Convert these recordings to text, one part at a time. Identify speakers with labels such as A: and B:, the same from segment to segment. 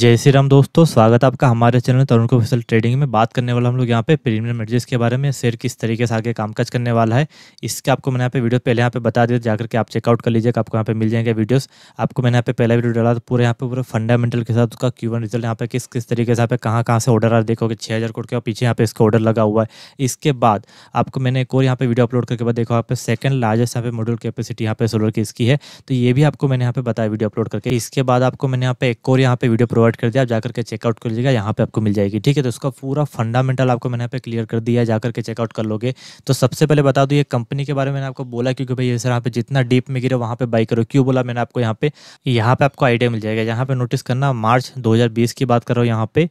A: जय श्री राम दोस्तों स्वागत है आपका हमारे चैनल तरुण को फिसल ट्रेडिंग में बात करने वाला हम लोग यहाँ पे प्रीमियम एडजस के बारे में शेयर किस तरीके से आगे कामकाज करने वाला है इसके आपको मैंने यहाँ पे वीडियो पहले यहाँ पे बता दिया जाकर के आप चेकआउट कर लीजिएगा आपको यहाँ पे मिल जाएंगे वीडियोस आपको मैंने यहाँ पे पहला वीडियो डाला तो पूरे यहाँ पे पूरे फंडामेंटल के साथ उसका क्यू रिजल्ट यहाँ पे किस किस तरीके से यहाँ पे कहाँ कहाँ से ऑर्डर आ देखोगे छः हज़ार कोट के पीछे यहाँ पे इसका ऑर्डर लगा हुआ है इसके बाद आपको मैंने एक और यहाँ पे वीडियो अपलोड करके बाद देखो यहाँ पे सेकंड लार्जेस्ट यहाँ पे मॉडल कैपेसिटी यहाँ पे सोलर की इसकी है तो ये भी आपको मैंने यहाँ पे बताया वीडियो अपलोड करके इसके बाद आपको मैंने यहाँ पे एक और यहाँ पे वीडियो प्रोवाइड कर दिया आप जाकर के चेकआउट कर लीजिएगा यहाँ पे आपको मिल जाएगी ठीक है तो उसका पूरा फंडामेंटल आपको मैंने यहाँ पे क्लियर कर दिया जाकर के चेकआउट कर लोगे तो सबसे पहले बता दूँ ये कंपनी के बारे में आपको बोला क्योंकि भाई ये सर यहाँ पे जितना डीप में गिरे वहाँ पे बाई करो क्यों बोला मैंने आपको यहाँ पे यहाँ पे आपको आइडिया मिल जाएगा यहाँ पे नोटिस करना मार्च दो की बात कर रहा हूँ यहाँ पे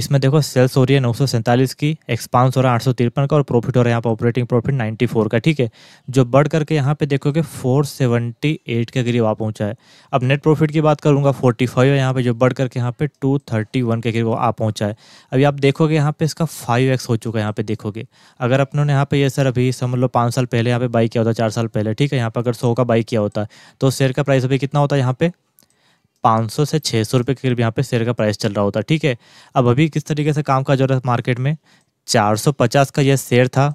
A: इसमें देखो सेल्स हो रही है नौ की एक्सपांस हो रहा है आठ का और प्रॉफिट हो रहा है यहाँ पर ऑपरेटिंग प्रॉफिट नाइन्टी का ठीक है जो बढ़ करके यहाँ पे देखोगे फोर सेवेंटी एट के करीब आ पहुँचा है अब नेट प्रॉफिट की बात करूँगा फोर्टी फाइव है यहाँ पर जो बढ़ करके यहाँ यहाँ पे टू थर्टी वन के करीब आ पहुँचा है अभी आप देखोगे यहाँ पे इसका फाइव एक्स हो चुका है यहाँ पे देखोगे अगर अपनों ने यहाँ पे ये सर अभी समझ मतलब लो पाँच साल पहले यहाँ पे बाई किया होता चार साल पहले ठीक है यहाँ पर अगर सौ का बाई किया होता तो शेयर का प्राइस अभी कितना होता है यहाँ पे 500 से 600 रुपए के करीब यहाँ पे शेयर का प्राइस चल रहा होता ठीक है अब अभी किस तरीके से काम का जो रहा मार्केट में 450 का यह शेयर था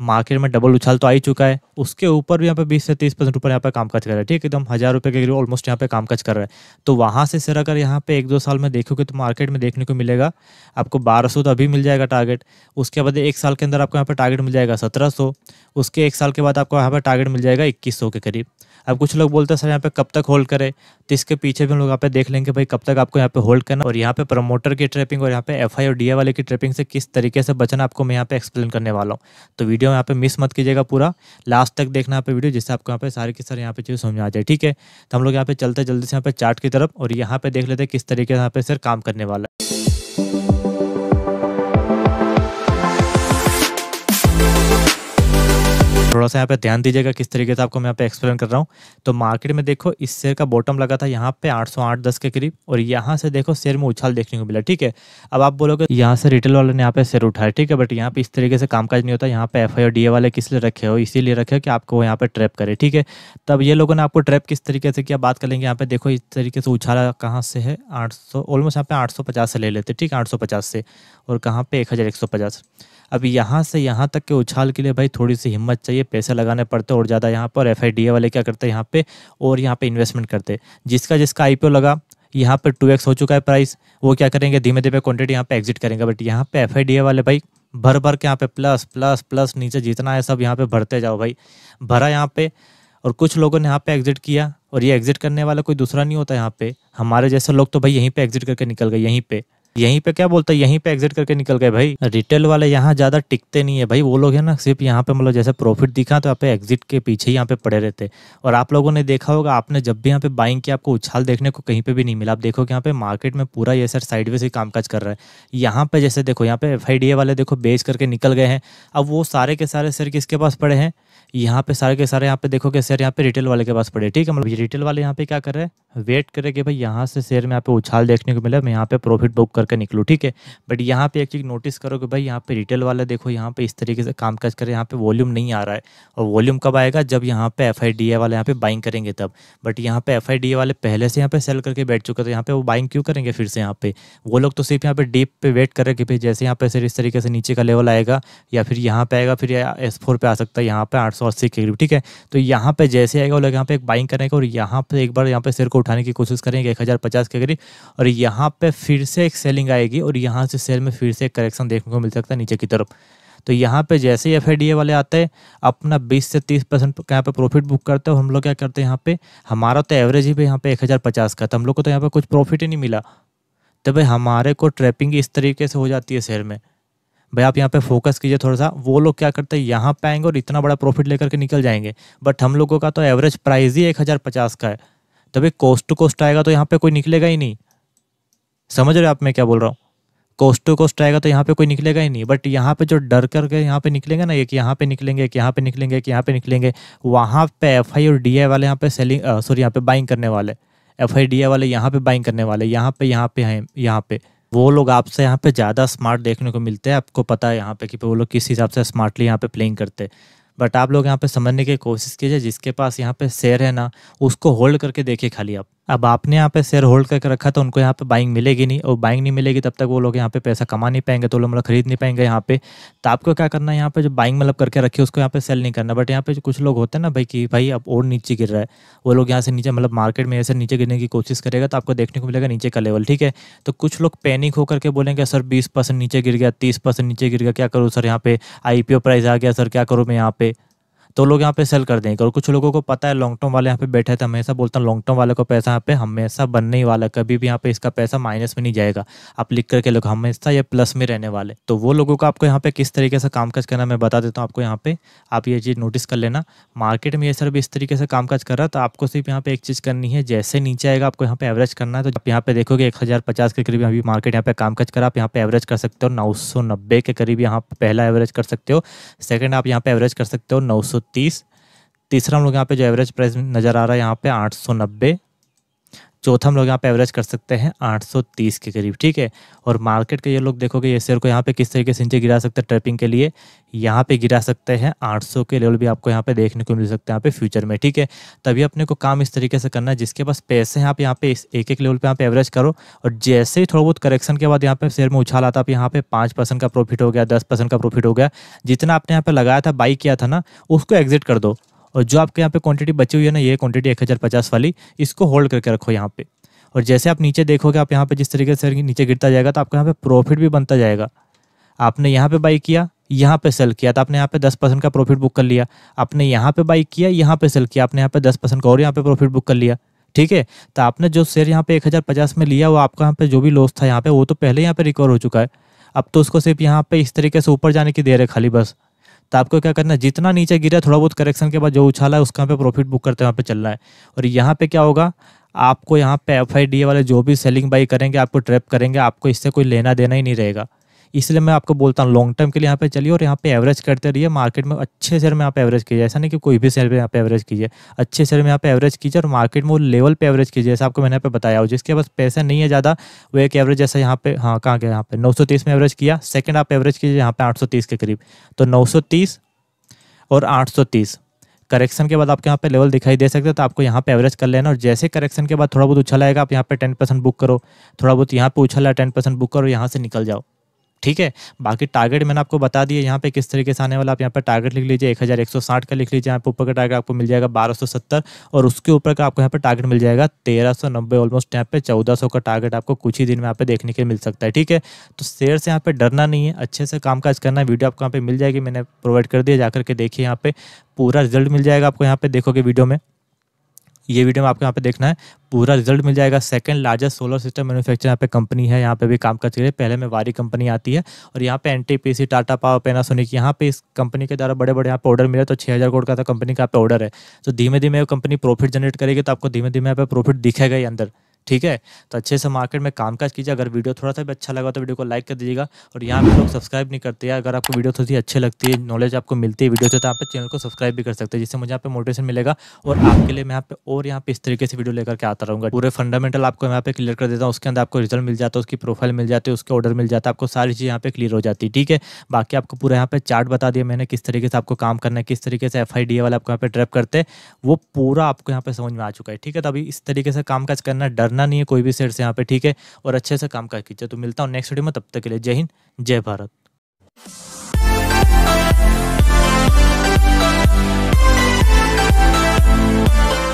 A: मार्केट में डबल उछाल तो आ ही चुका है उसके ऊपर भी यहाँ पे बीस से तीस परसेंट ऊपर यहाँ पे कामकाज कर रहा है ठीक एकदम हज़ार रुपये के करीब ऑलमोस्ट यहाँ पे कामकाज कर रहा है तो वहाँ से सर अगर यहाँ पे एक दो साल में देखोगे तो मार्केट में देखने को मिलेगा आपको बारह सौ तो अभी मिल जाएगा टारगेट उसके बाद एक साल के अंदर आपको यहाँ पर टारगेट मिल जाएगा सत्रह सौ उसके एक साल के बाद आपको यहाँ पर टारगेट मिल जाएगा इक्कीस सौ के करीब अब कुछ लोग बोलते हैं सर यहाँ पे कब तक होल्ड करें तो इसके पीछे भी हम लोग यहाँ पे देख लेंगे भाई कब तक आपको यहाँ पे होल्ड करना और यहाँ पे प्रमोटर की ट्रैपिंग और यहाँ पे एफ और डी वाले की ट्रैपिंग से किस तरीके से बचना आपको मैं यहाँ पे एक्सप्लेन करने वाला हूँ तो वीडियो यहाँ पे मिस मत कीजिएगा पूरा लास्ट तक देखना यहाँ पे वीडियो जिससे आपको यहाँ पे सारे की सर यहाँ पे चीज़ समझ आ जाए ठीक है तो हम लोग यहाँ पे चलते जल्दी से यहाँ पे चार्ट की तरफ और यहाँ पे देख लेते हैं किस तरीके से यहाँ पे सर काम करने वाला है थोड़ा सा यहाँ पे ध्यान दीजिएगा किस तरीके से आपको मैं यहाँ पे एक्सप्लेन कर रहा हूँ तो मार्केट में देखो इस शेयर का बॉटम लगा था यहाँ पे आठ सौ आठ दस के करीब और यहाँ से देखो शेयर में उछाल देखने को मिला ठीक है अब आप बोलोगे यहाँ से रिटेल वाले ने यहाँ पे शेयर उठाया ठीक है बट यहाँ पे इस तरीके से कामकाज नहीं होता यहाँ पे एफ और डी वाले किस लिए रखे हो इसीलिए रखे हो कि आपको यहाँ पे ट्रैप करे ठीक है तब ये लोगों ने आपको ट्रैप किस तरीके से किया बात करेंगे यहाँ पे देखो इस तरीके से उछाला कहाँ से है आठ ऑलमोस्ट यहाँ पे आठ से ले लेते ठीक है आठ से और कहाँ पे एक अब यहाँ से यहाँ तक के उछाल के लिए भाई थोड़ी सी हिम्मत चाहिए पैसे लगाने पड़ते और ज़्यादा यहाँ पर एफ वाले क्या करते यहाँ पर और यहाँ पर इन्वेस्टमेंट करते जिसका जिसका आई लगा यहाँ पर टू हो चुका है प्राइस वो क्या करेंगे धीमे धीमे क्वान्टिटी यहाँ पर एग्जिट करेंगे बट यहाँ पर एफ वाले भाई भर भर के यहाँ पे प्लस प्लस प्लस नीचे जितना है सब यहाँ पे भरते जाओ भाई भरा यहाँ पे और कुछ लोगों ने यहाँ पे एग्जिट किया और ये एग्जिट करने वाला कोई दूसरा नहीं होता यहाँ पे हमारे जैसे लोग तो भाई यहीं पे एग्जिट करके निकल गए यहीं पे यहीं पे क्या बोलता है यहीं पे एग्जिट करके निकल गए भाई रिटेल वाले यहाँ ज्यादा टिकते नहीं है भाई वो लोग है ना सिर्फ यहाँ पे मतलब जैसे प्रॉफिट दिखा तो यहाँ पे एग्जिट के पीछे ही यहाँ पे पड़े रहते और आप लोगों ने देखा होगा आपने जब भी यहाँ पे बाइंग की आपको उछाल देखने को कहीं पे भी नहीं मिला आप देखो यहाँ पे मार्केट में पूरा ये सर साइडवेज ही कामकाज कर रहा है यहाँ पे जैसे देखो यहाँ पे एफ वाले देखो बेच करके निकल गए हैं अब वो सारे के सारे सर किसके पास पड़े हैं यहाँ पे सारे के सारे यहाँ पे देखो कि सर यहाँ पे रिटेल वाले के पास पड़े ठीक है मतलब रिटेल वाले यहाँ पे क्या कर रहे हैं वेट करे कि भाई यहाँ से शेयर में यहाँ पे उछाल देखने को मिले मैं यहाँ पे प्रॉफिट बुक कर करके निकलो ठीक है बट यहाँ पे एक चीज़ नोटिस करो कि भाई यहाँ पे रिटेल वाला देखो यहाँ पे इस तरीके से काम काज कर यहाँ पे वॉल्यूम नहीं आ रहा है और वॉल्यूम कब आएगा जब यहाँ पे एफ वाले यहाँ पे बाइंग करेंगे तब बट यहाँ पे एफ वाले पहले से यहाँ पे सेल करके बैठ चुके तो यहाँ पे वो बाइंग क्यों करेंगे फिर से यहाँ पे वो लोग तो सिर्फ यहाँ पे डीप पे वेट कर रहे कि भाई जैसे यहाँ पे सर इस तरीके से नीचे का लेवल आएगा या फिर यहाँ पे आएगा फिर एस फोर पे आ सकता है यहाँ पे आठ सौ अस्सी के करीब ठीक है तो यहाँ पे जैसे आएगा वो लोग यहाँ पे एक बाइंग करेंगे और यहाँ पे एक बार यहाँ पे शेयर को उठाने की कोशिश करेंगे एक हज़ार पचास के करीब और यहाँ पे फिर से एक सेलिंग आएगी और यहाँ से सेल में फिर से करेक्शन देखने को मिल सकता है नीचे की तरफ तो यहाँ पे जैसे ही एफ वाले आते हैं अपना 20 से 30 परसेंट यहाँ पे प्रॉफिट बुक करते हैं और हम लोग क्या करते हैं यहाँ पे हमारा तो एवरेज ही यहाँ पे एक का था तो हम लोग को तो यहाँ पर कुछ प्रॉफिट ही नहीं मिला तो भाई हमारे को ट्रैपिंग इस तरीके से हो जाती है शेयर में भाई आप यहाँ पे फोकस कीजिए थोड़ा सा वो लोग क्या करते हैं यहाँ पे आएंगे और इतना बड़ा प्रॉफिट लेकर के निकल जाएंगे बट हम लोगों का तो एवरेज प्राइस ही एक हज़ार पचास का है तो भाई कॉस्ट टू कॉस्ट आएगा तो यहाँ पे कोई निकलेगा ही नहीं समझ रहे हो आप मैं क्या बोल रहा हूँ कोस्ट टू कोस्ट आएगा तो यहाँ पे कोई निकलेगा ही नहीं बट यहाँ पे जो डर करके यहाँ पे निकलेंगे ना एक यहाँ पे निकलेंगे एक यहाँ पे निकलेंगे एक यहाँ पे निकलेंगे वहाँ पे एफ और डी वाले यहाँ पे सेलिंग सॉरी यहाँ पे बाइंग करने वाले एफ आई वाले यहाँ पे बाइंग करने वाले यहाँ पे यहाँ पे हैं यहाँ पे वो लोग आपसे यहाँ पे ज़्यादा स्मार्ट देखने को मिलते हैं आपको पता है यहाँ पे कि वो लोग किस हिसाब से स्मार्टली यहाँ पे प्लेइंग करते हैं बट आप लोग यहाँ पे समझने की कोशिश कीजिए जिसके पास यहाँ पे शेयर है ना उसको होल्ड करके देखिए खाली आप अब आपने यहाँ पे शेयर होल्ड करके रखा तो उनको यहाँ पे बाइंग मिलेगी नहीं और बाइंग नहीं मिलेगी तब तक वो लोग यहाँ पे पैसा कमा नहीं पाएंगे तो लोग मतलब खरीद नहीं पाएंगे यहाँ पे तो आपको क्या करना है यहाँ पे जो बाइंग मतलब करके रखी उसको यहाँ पे सेल नहीं करना बट यहाँ पे कुछ लोग होते हैं ना भाई कि भाई अब और नीचे गिर रहा है वो लोग यहाँ से नीचे मतलब मार्केट में ऐसे नीचे गिरने की कोशिश करेगा तो आपको देखने को मिलेगा नीचे का लेवल ठीक है तो कुछ लोग पैनिक होकर के बोलेंगे सर बीस नीचे गिर गया तीस नीचे गिर गया क्या करूँ सर यहाँ पे आई प्राइस आ गया सर क्या करूँ मैं यहाँ पे तो लोग यहाँ पे सेल कर देंगे और कुछ लोगों को पता है लॉन्ग टर्म वाले यहाँ पे बैठे थे हमेशा बोलता हूँ लॉन्ग टर्म वाले को पैसा यहाँ पे हमेशा बनने ही वाला कभी भी यहाँ पे इसका पैसा माइनस में नहीं जाएगा आप लिख करके लोग हमेशा ये प्लस में रहने वाले तो वो लोगों को आपको यहाँ पे किस तरीके से कामकाज करना मैं बता देता हूँ आपको यहाँ पे आप ये चीज़ नोटिस कर लेना मार्केट में ये सर इस तरीके से कामकाज कर रहा है तो आपको सिर्फ यहाँ पे एक चीज़ करनी है जैसे नीचे आएगा आपको यहाँ पे एवरेज करना है तो आप यहाँ पे देखोगे एक हज़ार पचास के करीब अभी मार्केट यहाँ पे कामकाज करा आप यहाँ पे एवरेज कर सकते हो नौ सौ नब्बे के करीब यहाँ पहला एवरेज कर सकते हो सेकेंड आप यहाँ पे एवरेज कर सकते हो नौ सौ तीस तीसरा हम लोग यहाँ पे जो एवरेज प्राइस नज़र आ रहा है यहाँ पे आठ सौ नब्बे चौथा हम लोग यहाँ पे एवरेज कर सकते हैं 830 के करीब ठीक है और मार्केट के ये लोग देखोगे ये शेयर को यहाँ पे किस तरीके से नीचे गिरा सकते हैं ट्रैपिंग के लिए यहाँ पे गिरा सकते हैं 800 के लेवल भी आपको यहाँ पे देखने को मिल सकते हैं यहाँ पे फ्यूचर में ठीक है तभी अपने को काम इस तरीके से करना है जिसके पास पैसे हैं आप यहाँ पे इस एक एक लेवल पर यहाँ पे एवरेज करो और जैसे ही थोड़ा बहुत करेक्शन के बाद यहाँ पे शेयर में उछाल आता आप यहाँ पे पाँच का प्रॉफिट हो गया दस का प्रॉफिट हो गया जितना आपने यहाँ पर लगाया था बाई किया था ना उसको एग्जिट कर दो और जो आपके यहाँ पे क्वांटिटी बची हुई है ना ये क्वांटिटी एक हज़ार पचास वाली इसको होल्ड करके रखो यहाँ पे और जैसे आप नीचे देखोगे आप यहाँ पे जिस तरीके से नीचे गिरता जाएगा तो आपके यहाँ पे प्रॉफिट भी बनता जाएगा आपने यहाँ पे बाई किया यहाँ पे सेल किया तो आपने यहाँ पे दस परसेंट का प्रॉफिट बुक कर लिया आपने यहाँ पे बाई किया यहाँ पे सेल किया आपने यहाँ पे दस परसेंट का और यहाँ पे प्रॉफिट बुक कर लिया ठीक है तो आपने जो शेयर यहाँ पे एक हज़ार पचास में लिया वो आपका यहाँ पे जो भी लॉस था यहाँ पे वो तो पहले यहाँ पे रिकवर हो चुका है अब तो उसको सिर्फ यहाँ पे इस तरीके से ऊपर जाने की दे है खाली बस तो आपको क्या करना है जितना नीचे गिरा थोड़ा बहुत करेक्शन के बाद जो उछाला है उसका पे प्रॉफिट बुक करते हैं वहाँ पे चल रहा है और यहाँ पे क्या होगा आपको यहाँ पे एफ वाले जो भी सेलिंग बाई करेंगे आपको ट्रैप करेंगे आपको इससे कोई लेना देना ही नहीं रहेगा इसलिए मैं आपको बोलता हूँ लॉन्ग टर्म के लिए यहाँ पे चलिए और यहाँ पे एवरेज करते रहिए मार्केट में अच्छे शेयर में आप एवरेज कीजिए ऐसा नहीं कि कोई भी शेयर पर यहाँ पे एवरेज कीजिए अच्छे शेयर में यहाँ पे एवरेज कीजिए और मार्केट में वो लेवल पर एवरेज कीजिए ऐसा आपको मैंने यहाँ पर बताया हो जिसके पास पैसा नहीं है ज़्यादा वो एक एवरेज जैसा यहाँ पे हाँ कहाँ गया यहाँ पे नौ में एवरेज किया सेकेंड आप एवरेज कीजिए यहाँ पे आठ के करीब तो नौ और आठ करेक्शन के बाद आपके यहाँ पे लेवल दिखाई दे सकते हैं तो आपको यहाँ पे एवरेज कर लेना और जैसे करेक्शन के बाद थोड़ा बहुत उछला आएगा आप यहाँ पे टेन परसेंट बुक करो थोड़ा बहुत यहाँ पे उछला है टेन परसेंट बुक करो यहाँ से निकल जाओ ठीक है बाकी टारगेट मैंने आपको बता दिया यहाँ पे किस तरीके से आने वाला आप यहाँ पर टारगेट लिख लीजिए एक हज़ार एक सौ साठ का लिख लीजिए यहाँ पे ऊपर का टारगेट आपको मिल जाएगा बारह सौ सत्तर और उसके ऊपर का आपको यहाँ पर टारगेट मिल जाएगा तेरह सौ नब्बे ऑलमोस्ट यहाँ पे चौदह सौ का टारगेट आपको कुछ ही दिन में यहाँ पे देखने के मिल सकता है ठीक है तो शेयर से यहाँ पर डरना नहीं है अच्छे से काम काज करना है वीडियो आपको यहाँ पर मिल जाएगी मैंने प्रोवाइड कर दिया जाकर के देखिए यहाँ पर पूरा रिजल्ट मिल जाएगा आपको यहाँ पर देखोगे वीडियो में ये वीडियो में आपको यहाँ पे देखना है पूरा रिजल्ट मिल जाएगा second largest solar system manufacture यहाँ पे कंपनी है यहाँ पे भी काम करती है पहले में वारी कंपनी आती है और यहाँ पे N T Tata power Panasonic यहाँ पे इस कंपनी के द्वारा बड़े बड़े यहाँ पे ऑर्डर मिले तो छः हज़ार करोड़ का था तो कंपनी का यहाँ पे ऑर्डर है तो धीमे धीमे कंपनी प्रॉफिट जनरेट करेगी तो आपको धीमे धीमे यहाँ पे प्रॉफिट दिखेगा ही अंदर ठीक है तो अच्छे से मार्केट में कामकाज कीजिए अगर वीडियो थोड़ा सा भी अच्छा लगा तो वीडियो को लाइक कर दीजिएगा और यहाँ पर लोग सब्सक्राइब नहीं करते हैं अगर आपको वीडियो थोड़ी सी अच्छी लगती है नॉलेज आपको मिलती है वीडियो से तो आप चैनल को सब्सक्राइब भी कर सकते हैं जिससे मुझे यहाँ पे मोटिवेशन मिलेगा और आपके लिए मैं यहाँ पे और यहाँ पे इस तरीके से वीडियो लेकर के आता रहूँगा पूरे फंडामेंटल आपको यहाँ पे क्लियर कर देता हूँ उसके अंदर आपको रिजल्ट मिल जाता है उसकी प्रोफाइल मिल जाती है उसके ऑर्डर मिल जाता है आपको सारी चीज़ यहाँ पे क्लियर हो जाती है ठीक है बाकी आपको पूरा यहाँ पे चार्ट बता दिया मैंने किस तरीके से आपको काम करना है किस तरीके से एफ वाले आपको यहाँ पे ट्रैप करते वो पूरा आपको यहाँ पे समझ में आ चुका है ठीक है तो अभी इस तरीके से कामकाज करना डर डरना नहीं है कोई भी सेट से यहाँ पे ठीक है और अच्छे से काम कर कीजिए तो मिलता हूँ नेक्स्ट वीडियो में तब तक के लिए जय हिंद जय भारत